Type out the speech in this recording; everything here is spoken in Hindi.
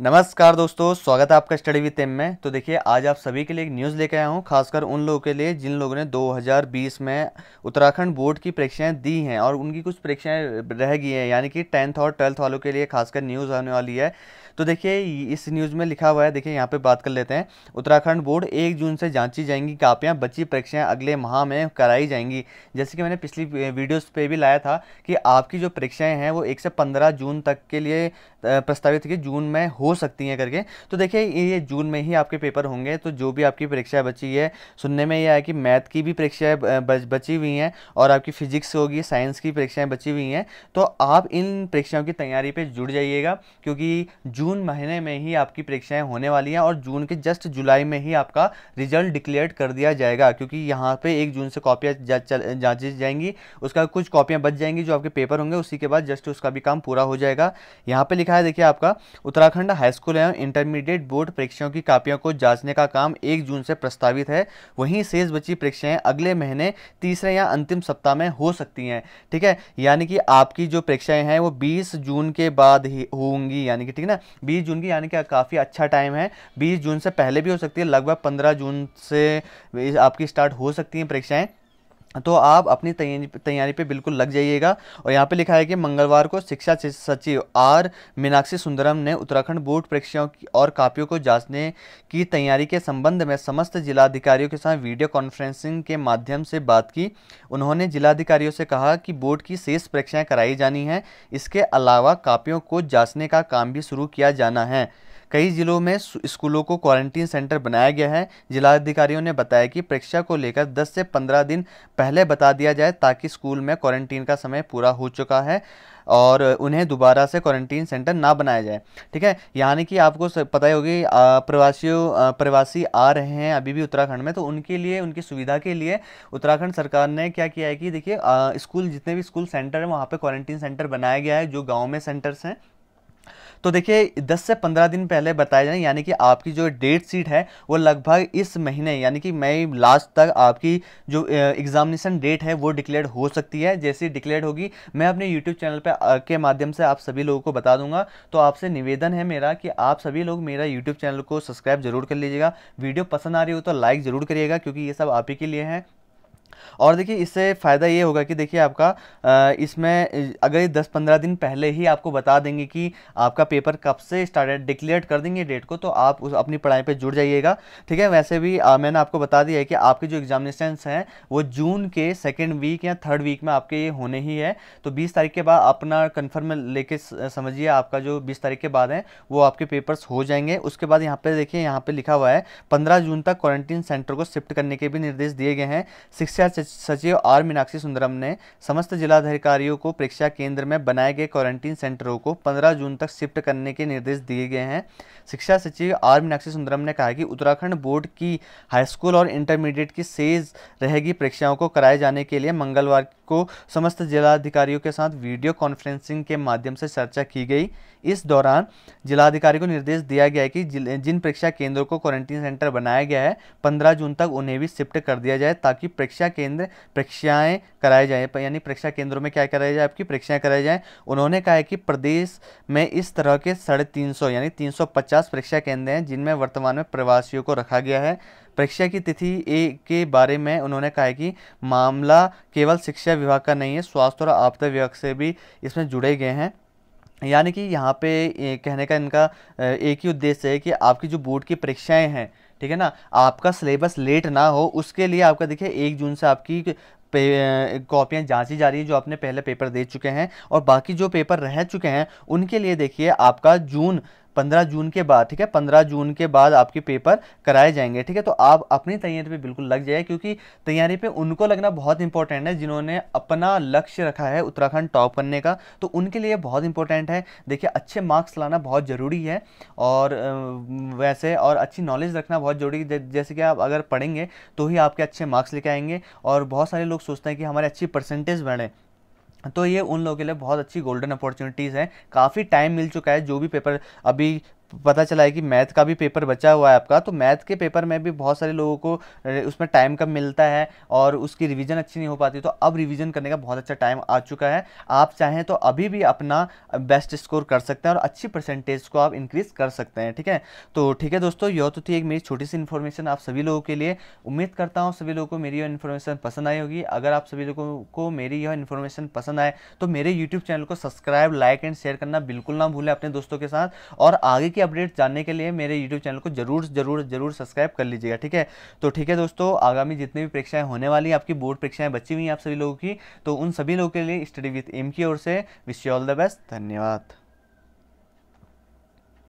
नमस्कार दोस्तों स्वागत है आपका स्टडी विथ एम में तो देखिए आज आप सभी के लिए एक न्यूज़ लेकर आया हूँ खासकर उन लोगों के लिए जिन लोगों ने 2020 में उत्तराखंड बोर्ड की परीक्षाएं दी हैं और उनकी कुछ परीक्षाएं रह गई हैं यानी कि टेंथ और ट्वेल्थ वालों के लिए खासकर न्यूज़ आने वाली है तो देखिए इस न्यूज़ में लिखा हुआ है देखिए यहाँ पे बात कर लेते हैं उत्तराखंड बोर्ड एक जून से जांची जाएंगी कापियाँ बच्ची परीक्षाएँ अगले माह में कराई जाएंगी जैसे कि मैंने पिछली वीडियोज़ पर भी लाया था कि आपकी जो परीक्षाएँ हैं वो एक से पंद्रह जून तक के लिए प्रस्तावित की जून में हो सकती हैं करके तो देखिए ये जून में ही आपके पेपर होंगे तो जो भी आपकी परीक्षाएं बची है सुनने में यह है कि मैथ की भी परीक्षाएँ बची हुई हैं और आपकी फिजिक्स होगी साइंस की परीक्षाएँ बची हुई हैं तो आप इन परीक्षाओं की तैयारी पर जुड़ जाइएगा क्योंकि जून जून महीने में ही आपकी परीक्षाएं होने वाली हैं और जून के जस्ट जुलाई में ही आपका रिजल्ट डिक्लेयर कर दिया जाएगा क्योंकि यहाँ पे एक जून से कॉपियाँ जाँची जाएंगी उसका कुछ कॉपियाँ बच जाएंगी जो आपके पेपर होंगे उसी के बाद जस्ट उसका भी काम पूरा हो जाएगा यहाँ पर लिखा है देखिए आपका उत्तराखंड हाईस्कूल एवं इंटरमीडिएट बोर्ड परीक्षाओं की कापियों को जाँचने का काम एक जून से प्रस्तावित है वहीं शेष बची परीक्षाएँ अगले महीने तीसरे या अंतिम सप्ताह में हो सकती हैं ठीक है यानी कि आपकी जो परीक्षाएँ हैं वो बीस जून के बाद ही होंगी यानी कि ठीक ना बीस जून की यानी कि काफ़ी अच्छा टाइम है बीस जून से पहले भी हो सकती है लगभग पंद्रह जून से आपकी स्टार्ट हो सकती हैं परीक्षाएँ तो आप अपनी तैयारी पे बिल्कुल लग जाइएगा और यहाँ पे लिखा है कि मंगलवार को शिक्षा सचिव आर मीनाक्षी सुंदरम ने उत्तराखंड बोर्ड परीक्षाओं और कापियों को जांचने की तैयारी के संबंध में समस्त जिलाधिकारियों के साथ वीडियो कॉन्फ्रेंसिंग के माध्यम से बात की उन्होंने जिलाधिकारियों से कहा कि बोर्ड की शेष परीक्षाएँ कराई जानी हैं इसके अलावा कापियों को जाँचने का काम भी शुरू किया जाना है कई जिलों में स्कूलों को क्वारंटीन सेंटर बनाया गया है जिलाधिकारियों ने बताया कि परीक्षा को लेकर 10 से 15 दिन पहले बता दिया जाए ताकि स्कूल में क्वारंटीन का समय पूरा हो चुका है और उन्हें दोबारा से क्वारंटीन सेंटर ना बनाया जाए ठीक है यानी कि आपको पता ही होगी प्रवासियों प्रवासी आ रहे हैं अभी भी उत्तराखंड में तो उनके लिए उनकी सुविधा के लिए उत्तराखंड सरकार ने क्या किया है कि देखिए स्कूल जितने भी स्कूल सेंटर हैं वहाँ पर क्वारंटीन सेंटर बनाया गया है जो गाँव में सेंटर्स हैं तो देखिए 10 से 15 दिन पहले बताया जाए यानी कि आपकी जो डेट शीट है वो लगभग इस महीने यानी कि मई लास्ट तक आपकी जो एग्जामिनेशन डेट है वो डिक्लेयर हो सकती है जैसे डिक्लेयर होगी मैं अपने यूट्यूब चैनल पर के माध्यम से आप सभी लोगों को बता दूंगा तो आपसे निवेदन है मेरा कि आप सभी लोग मेरा यूट्यूब चैनल को सब्सक्राइब जरूर कर लीजिएगा वीडियो पसंद आ रही हो तो लाइक ज़रूर करिएगा क्योंकि ये सब आप ही के लिए हैं और देखिए इससे फ़ायदा ये होगा कि देखिए आपका इसमें अगर ये दस पंद्रह दिन पहले ही आपको बता देंगे कि आपका पेपर कब से स्टार्ट डिक्लेयर कर देंगे डेट को तो आप उस अपनी पढ़ाई पर जुड़ जाइएगा ठीक है वैसे भी आ, मैंने आपको बता दिया है कि आपके जो एग्जामिनेशन हैं वो जून के सेकेंड वीक या थर्ड वीक में आपके ये होने ही है तो बीस तारीख के बाद अपना कन्फर्म लेके समझिए आपका जो बीस तारीख के बाद है वो आपके पेपर्स हो जाएंगे उसके बाद यहाँ पर देखिए यहाँ पर लिखा हुआ है पंद्रह जून तक क्वारंटीन सेंटर को शिफ्ट करने के भी निर्देश दिए गए हैं शिक्षा सचिव आर मीनाक्षी सुंदरम ने समस्त जिलाधिकारियों को परीक्षा केंद्र में बनाए गए क्वारंटीन सेंटरों को 15 जून तक शिफ्ट करने के निर्देश दिए गए हैं शिक्षा सचिव आर मीनाक्षी सुंदरम ने कहा कि उत्तराखंड बोर्ड की हाईस्कूल और इंटरमीडिएट की सेज रहेगी परीक्षाओं को कराए जाने के लिए मंगलवार को समस्त जिलाधिकारियों के साथ वीडियो कॉन्फ्रेंसिंग के माध्यम से चर्चा की गई इस दौरान जिलाधिकारी को निर्देश दिया गया कि जिन परीक्षा केंद्रों को क्वारंटीन सेंटर बनाया गया है पंद्रह जून तक उन्हें भी शिफ्ट कर दिया जाए ताकि परीक्षा के केंद्र परीक्षाएं कराए जाए यानी परीक्षा केंद्रों में क्या कराई जाए आपकी परीक्षाएं कराई जाए उन्होंने कहा है कि प्रदेश में इस तरह के साढ़े तीन सौ यानी तीन सौ पचास परीक्षा केंद्र हैं जिनमें वर्तमान में प्रवासियों को रखा गया है परीक्षा की तिथि ए के बारे में उन्होंने कहा है कि मामला केवल शिक्षा विभाग का नहीं है स्वास्थ्य और आपदा विभाग से भी इसमें जुड़े गए हैं यानी कि यहाँ पे कहने का इनका एक ही उद्देश्य है कि आपकी जो बोर्ड की परीक्षाएं हैं ठीक है ना आपका सिलेबस लेट ना हो उसके लिए आपका देखिए एक जून से आपकी कॉपियां जांची जा रही है जो आपने पहले पेपर दे चुके हैं और बाकी जो पेपर रह चुके हैं उनके लिए देखिए आपका जून पंद्रह जून के बाद ठीक है पंद्रह जून के बाद आपके पेपर कराए जाएंगे ठीक है तो आप अपनी तैयारी पे बिल्कुल लग जाइए क्योंकि तैयारी पे उनको लगना बहुत इंपॉर्टेंट है जिन्होंने अपना लक्ष्य रखा है उत्तराखंड टॉप करने का तो उनके लिए बहुत इंपॉर्टेंट है देखिए अच्छे मार्क्स लाना बहुत ज़रूरी है और वैसे और अच्छी नॉलेज रखना बहुत जरूरी है जैसे कि आप अगर पढ़ेंगे तो ही आपके अच्छे मार्क्स लेके आएंगे और बहुत सारे लोग सोचते हैं कि हमारे अच्छी परसेंटेज बढ़े तो ये उन लोगों के लिए बहुत अच्छी गोल्डन अपॉर्चुनिटीज़ हैं काफ़ी टाइम मिल चुका है जो भी पेपर अभी पता चला है कि मैथ का भी पेपर बचा हुआ है आपका तो मैथ के पेपर में भी बहुत सारे लोगों को उसमें टाइम कम मिलता है और उसकी रिविज़न अच्छी नहीं हो पाती तो अब रिविज़न करने का बहुत अच्छा टाइम आ चुका है आप चाहें तो अभी भी अपना बेस्ट स्कोर कर सकते हैं और अच्छी परसेंटेज को आप इंक्रीज़ कर सकते हैं ठीक है तो ठीक है दोस्तों यह तो थी एक मेरी छोटी सी इन्फॉर्मेशन आप सभी लोगों के लिए उम्मीद करता हूँ सभी लोगों को मेरी यह इन्फॉर्मेशन पसंद आई होगी अगर आप सभी लोगों को मेरी यह इन्फॉर्मेशन पसंद आए तो मेरे यूट्यूब चैनल को सब्सक्राइब लाइक एंड शेयर करना बिल्कुल ना भूलें अपने दोस्तों के साथ और आगे की अपडेट जानने के लिए मेरे यूट्यूब चैनल को जरूर जरूर जरूर सब्सक्राइब कर लीजिएगा ठीक है तो ठीक है दोस्तों आगामी जितनी भी परीक्षाएं होने वाली हैं आपकी बोर्ड परीक्षाएं बची हुई हैं आप सभी लोगों की तो उन सभी लोगों के लिए स्टडी विथ एम की ओर से wish you all the best धन्यवाद